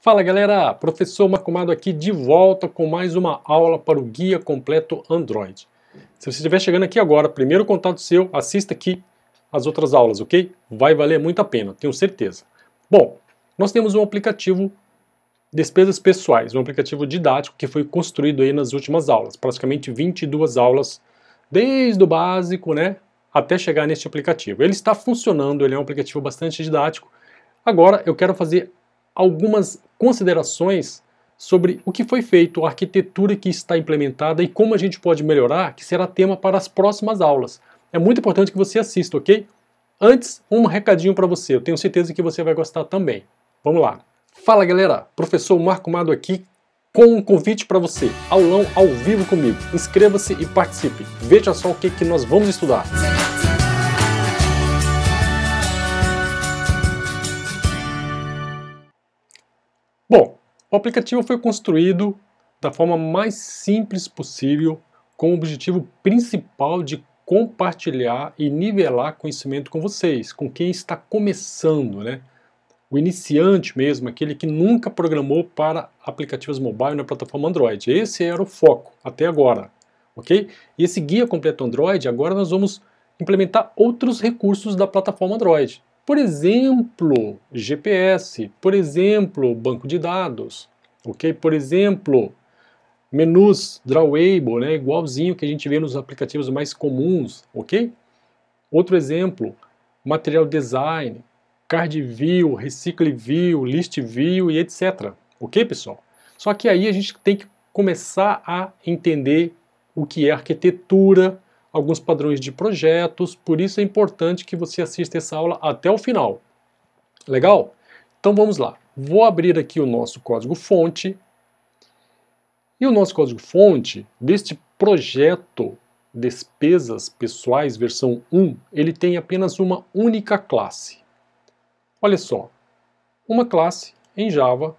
Fala galera, professor Marcomado aqui de volta com mais uma aula para o Guia Completo Android. Se você estiver chegando aqui agora, primeiro contato seu, assista aqui as outras aulas, ok? Vai valer muito a pena, tenho certeza. Bom, nós temos um aplicativo Despesas Pessoais, um aplicativo didático que foi construído aí nas últimas aulas, praticamente 22 aulas, desde o básico, né, até chegar neste aplicativo. Ele está funcionando, ele é um aplicativo bastante didático. Agora eu quero fazer algumas considerações sobre o que foi feito, a arquitetura que está implementada e como a gente pode melhorar, que será tema para as próximas aulas. É muito importante que você assista, ok? Antes, um recadinho para você, eu tenho certeza que você vai gostar também. Vamos lá! Fala galera, professor Marco Mado aqui com um convite para você, aulão ao vivo comigo. Inscreva-se e participe. Veja só o que, que nós vamos estudar. O aplicativo foi construído da forma mais simples possível, com o objetivo principal de compartilhar e nivelar conhecimento com vocês, com quem está começando, né? O iniciante mesmo, aquele que nunca programou para aplicativos mobile na plataforma Android. Esse era o foco até agora, ok? E esse guia completo Android, agora nós vamos implementar outros recursos da plataforma Android. Por exemplo, GPS, por exemplo, banco de dados, ok? Por exemplo, menus drawable, né? igualzinho que a gente vê nos aplicativos mais comuns, ok? Outro exemplo, material design, card view, recicle view, list view e etc. Ok, pessoal? Só que aí a gente tem que começar a entender o que é arquitetura, alguns padrões de projetos, por isso é importante que você assista essa aula até o final. Legal? Então vamos lá. Vou abrir aqui o nosso código-fonte. E o nosso código-fonte deste projeto despesas pessoais versão 1, ele tem apenas uma única classe. Olha só, uma classe em Java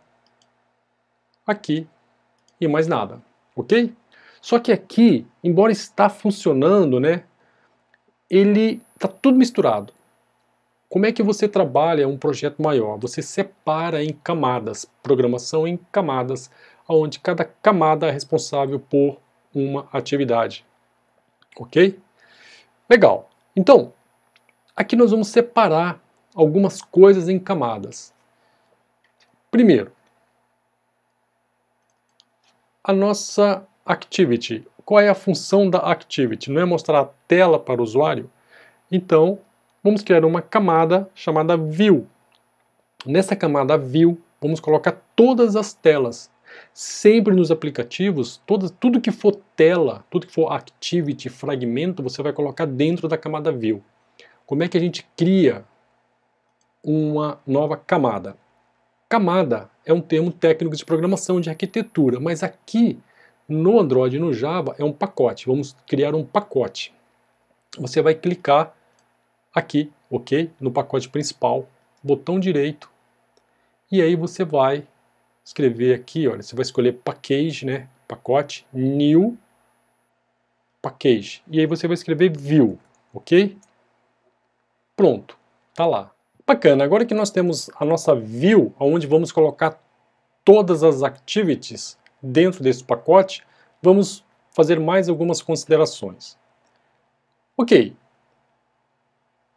aqui e mais nada, ok? Só que aqui, embora está funcionando, né, ele está tudo misturado. Como é que você trabalha um projeto maior? Você separa em camadas, programação em camadas, onde cada camada é responsável por uma atividade. Ok? Legal. Então, aqui nós vamos separar algumas coisas em camadas. Primeiro, a nossa Activity. Qual é a função da Activity? Não é mostrar a tela para o usuário? Então, vamos criar uma camada chamada View. Nessa camada View, vamos colocar todas as telas. Sempre nos aplicativos, tudo que for tela, tudo que for Activity, fragmento, você vai colocar dentro da camada View. Como é que a gente cria uma nova camada? Camada é um termo técnico de programação de arquitetura, mas aqui no Android e no Java é um pacote. Vamos criar um pacote. Você vai clicar aqui, ok? No pacote principal, botão direito. E aí você vai escrever aqui, olha, você vai escolher package, né? Pacote, new package. E aí você vai escrever view, ok? Pronto, tá lá. Bacana, agora que nós temos a nossa view, onde vamos colocar todas as activities, dentro desse pacote, vamos fazer mais algumas considerações. Ok,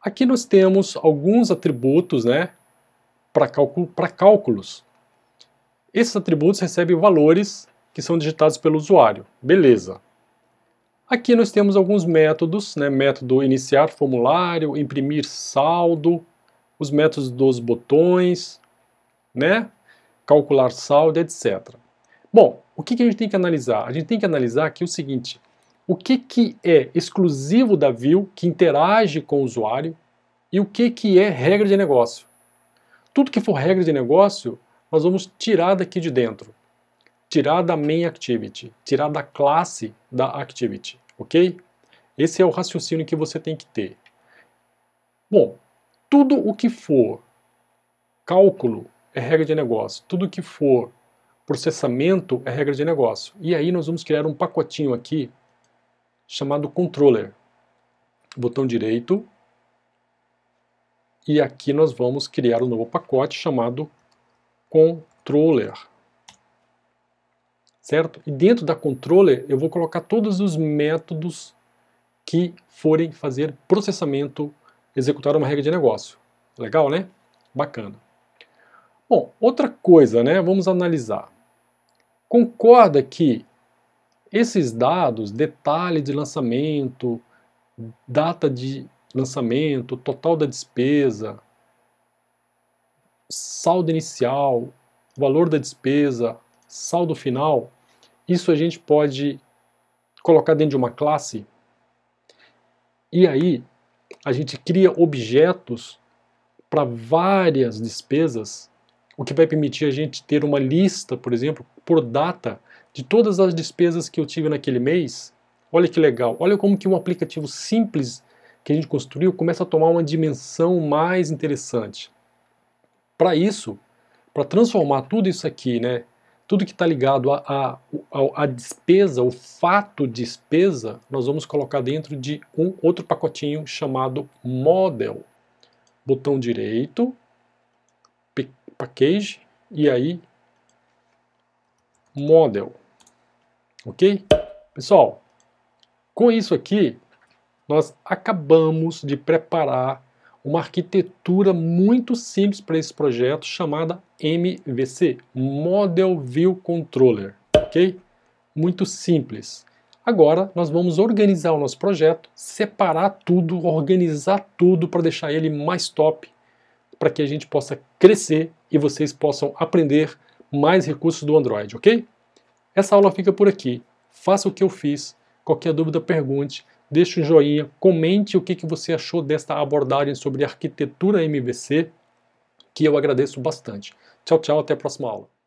aqui nós temos alguns atributos né, para cálculo, cálculos. Esses atributos recebem valores que são digitados pelo usuário. Beleza. Aqui nós temos alguns métodos, né, método iniciar formulário, imprimir saldo, os métodos dos botões, né, calcular saldo, etc. Bom, o que, que a gente tem que analisar? A gente tem que analisar aqui o seguinte, o que, que é exclusivo da view que interage com o usuário e o que, que é regra de negócio. Tudo que for regra de negócio, nós vamos tirar daqui de dentro, tirar da main activity, tirar da classe da activity, ok? Esse é o raciocínio que você tem que ter. Bom, tudo o que for cálculo é regra de negócio, tudo que for processamento é regra de negócio. E aí nós vamos criar um pacotinho aqui chamado controller. Botão direito. E aqui nós vamos criar um novo pacote chamado controller. Certo? E dentro da controller eu vou colocar todos os métodos que forem fazer processamento, executar uma regra de negócio. Legal, né? Bacana. Bom, outra coisa, né? Vamos analisar concorda que esses dados, detalhe de lançamento, data de lançamento, total da despesa, saldo inicial, valor da despesa, saldo final, isso a gente pode colocar dentro de uma classe e aí a gente cria objetos para várias despesas, o que vai permitir a gente ter uma lista, por exemplo, por data de todas as despesas que eu tive naquele mês. Olha que legal, olha como que um aplicativo simples que a gente construiu começa a tomar uma dimensão mais interessante. Para isso, para transformar tudo isso aqui, né, tudo que está ligado à despesa, o fato despesa, nós vamos colocar dentro de um outro pacotinho chamado model. Botão direito, package, e aí model. Ok? Pessoal, com isso aqui, nós acabamos de preparar uma arquitetura muito simples para esse projeto chamada MVC, Model View Controller, ok? Muito simples. Agora nós vamos organizar o nosso projeto, separar tudo, organizar tudo para deixar ele mais top, para que a gente possa crescer e vocês possam aprender mais recursos do Android, ok? Essa aula fica por aqui. Faça o que eu fiz. Qualquer dúvida, pergunte. Deixe um joinha, comente o que, que você achou desta abordagem sobre arquitetura MVC, que eu agradeço bastante. Tchau, tchau, até a próxima aula.